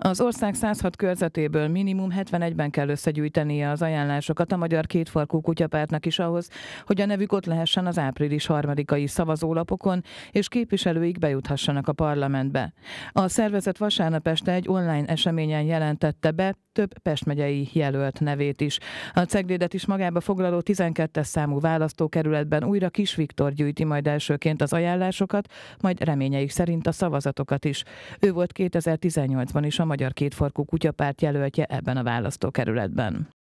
Az ország 106 körzetéből minimum 71-ben kell összegyűjtenie az ajánlásokat a Magyar Kétfarkú Kutyapártnak is ahhoz, hogy a nevük ott lehessen az április harmadikai szavazólapokon, és képviselőik bejuthassanak a parlamentbe. A szervezet vasárnap este egy online eseményen jelentette be több Pest megyei jelölt nevét is. A ceglédet is magába foglaló 12-es számú választókerületben újra Kis Viktor gyűjti majd elsőként az ajánlásokat, majd reményeik szerint a szavazatokat is. Ő volt 2018-ban is a magyar kétfarkú kutyapárt jelöltje ebben a választókerületben.